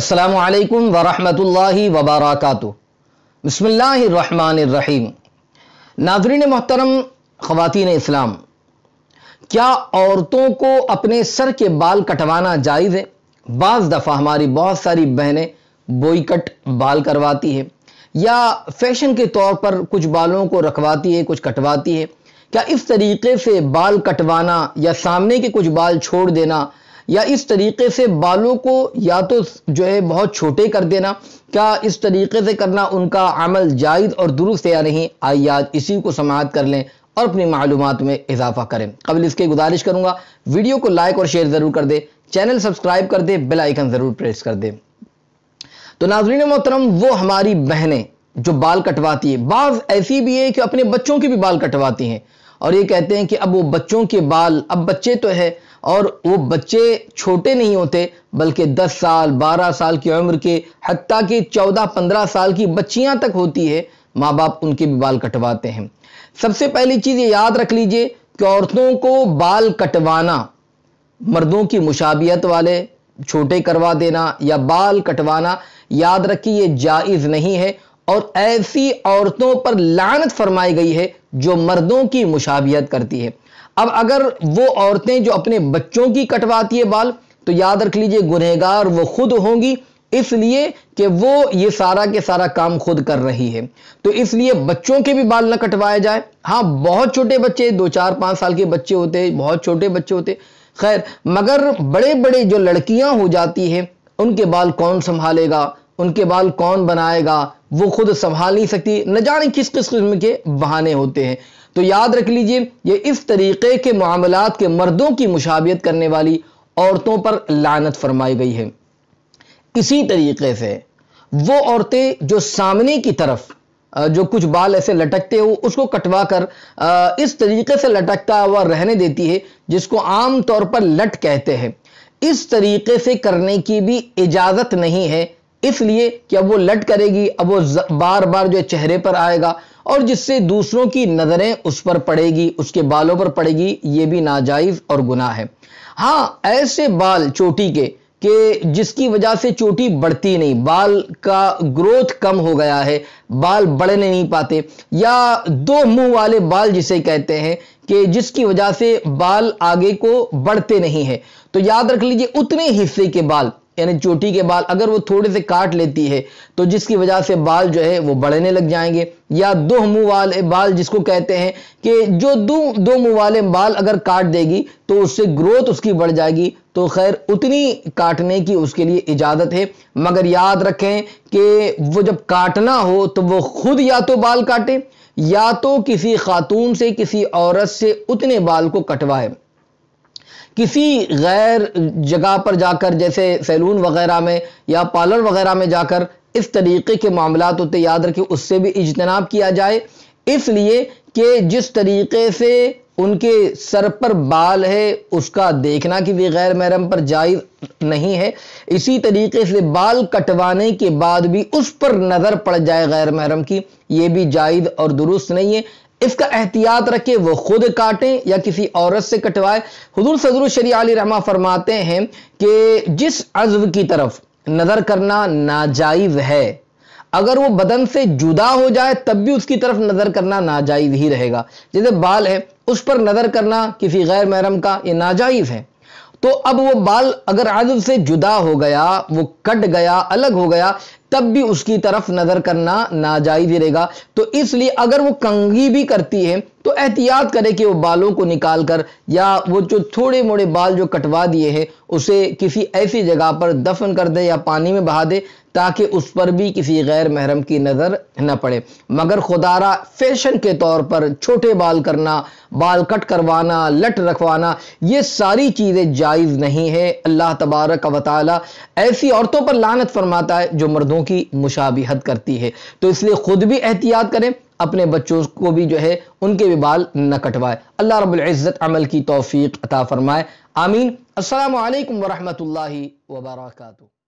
असलकम वरहमल वबरक बसमीम नाजरीन मोहतरम ख़वान इस्लाम क्या औरतों को अपने सर के बाल कटवाना जायज़ है बज़ दफ़ा हमारी बहुत सारी बहनें बोईकट बाल करवाती है या फैशन के तौर पर कुछ बालों को रखवाती है कुछ कटवाती है क्या इस तरीके से बाल कटवाना या सामने के कुछ बाल छोड़ देना या इस तरीके से बालों को या तो जो है बहुत छोटे कर देना क्या इस तरीके से करना उनका अमल जायज़ और दुरुस्त या नहीं आई याद इसी को समाप्त कर लें और अपनी मालूम में इजाफा करें कबल इसके गुजारिश करूँगा वीडियो को लाइक और शेयर ज़रूर कर दें चैनल सब्सक्राइब कर दें बेलाइकन ज़रूर प्रेस कर दें तो नाजरीन मोहतरम वो हमारी बहनें जो बाल कटवाती है बाज ऐसी भी है कि अपने बच्चों के भी बाल कटवाती हैं और ये कहते हैं कि अब वो बच्चों के बाल अब बच्चे तो है और वो बच्चे छोटे नहीं होते बल्कि 10 साल 12 साल की उम्र के हती कि 14-15 साल की बच्चियां तक होती है माँ बाप उनके भी बाल कटवाते हैं सबसे पहली चीज़ ये याद रख लीजिए कि औरतों को बाल कटवाना मर्दों की मुशाबियत वाले छोटे करवा देना या बाल कटवाना याद रखिए ये जायज़ नहीं है और ऐसी औरतों पर लानत फरमाई गई है जो मर्दों की मुशाबियत करती है अब अगर वो औरतें जो अपने बच्चों की कटवाती है बाल तो याद रख लीजिए गुनहगार वो खुद होंगी इसलिए कि वो ये सारा के सारा काम खुद कर रही है तो इसलिए बच्चों के भी बाल ना कटवाए जाए हाँ बहुत छोटे बच्चे दो चार पांच साल के बच्चे होते बहुत छोटे बच्चे होते खैर मगर बड़े बड़े जो लड़कियां हो जाती हैं उनके बाल कौन संभालेगा उनके बाल कौन बनाएगा वो खुद संभाल नहीं सकती न जाने किस किस किस्म के बहाने होते हैं तो याद रख लीजिए ये इस तरीके के मामला के मर्दों की मुशाबियत करने वाली औरतों पर लानत फरमाई गई है इसी तरीके से वो औरतें जो सामने की तरफ जो कुछ बाल ऐसे लटकते हो उसको कटवा कर इस तरीके से लटकता हुआ रहने देती है जिसको आम तौर पर लट कहते हैं इस तरीके से करने की भी इजाज़त नहीं है इसलिए कि अब वो लट करेगी अब वो बार बार जो चेहरे पर आएगा और जिससे दूसरों की नज़रें उस पर पड़ेगी उसके बालों पर पड़ेगी ये भी नाजायज़ और गुनाह है हाँ ऐसे बाल चोटी के कि जिसकी वजह से चोटी बढ़ती नहीं बाल का ग्रोथ कम हो गया है बाल बढ़ने नहीं पाते या दो मुंह वाले बाल जिसे कहते हैं कि जिसकी वजह से बाल आगे को बढ़ते नहीं है तो याद रख लीजिए उतने हिस्से के बाल यानी चोटी के बाल अगर वो थोड़े से काट लेती है तो जिसकी वजह से बाल जो है वो बढ़ने लग जाएंगे या दो मुंह वाले बाल जिसको कहते हैं कि जो दो दो मुंह वाले बाल अगर काट देगी तो उससे ग्रोथ उसकी बढ़ जाएगी तो खैर उतनी काटने की उसके लिए इजाज़त है मगर याद रखें कि वो जब काटना हो तो वो खुद या तो बाल काटे या तो किसी खातून से किसी औरत से उतने बाल को कटवाए किसी गैर जगह पर जाकर जैसे सैलून वगैरह में या पार्लर वगैरह में जाकर इस तरीके के मामला होते याद रखें उससे भी इजतनाब किया जाए इसलिए कि जिस तरीके से उनके सर पर बाल है उसका देखना किसी गैर महरम पर जायज़ नहीं है इसी तरीके से बाल कटवाने के बाद भी उस पर नज़र पड़ जाए गैर महरम की यह भी जायज़ और दुरुस्त नहीं है इसका एहतियात रखे वो खुद काटें या किसी औरत से कटवाए हजूर सजर शरी रहमा फरमाते हैं कि जिस अज्व की तरफ नज़र करना नाजायज़ है अगर वो बदन से जुदा हो जाए तब भी उसकी तरफ नज़र करना नाजायज़ ही रहेगा जैसे बाल है उस पर नज़र करना किसी गैर महरम का ये नाजायज़ है तो अब वो बाल अगर आजब से जुदा हो गया वो कट गया अलग हो गया तब भी उसकी तरफ नजर करना नाजायज रहेगा तो इसलिए अगर वो कंगी भी करती है तो एहतियात करे कि वो बालों को निकाल कर या वो जो थोड़े मोड़े बाल जो कटवा दिए हैं उसे किसी ऐसी जगह पर दफन कर दे या पानी में बहा दे ताकि उस पर भी किसी गैर महरम की नज़र न पड़े मगर खुदारा फैशन के तौर पर छोटे बाल करना बाल कट करवाना लट रखवाना ये सारी चीज़ें जायज़ नहीं है अल्लाह तबारक व ऐसी औरतों पर लानत फरमाता है जो मर्दों चीज़ों की मुशाबिहत करती है तो इसलिए ख़ुद भी एहतियात करें अपने बच्चों को भी जो है उनके भी बाल न कटवाए अल्लाह रब्ज़त अमल की तोफ़ी अता फ़रमाए आमीन असल वरहमल वर्का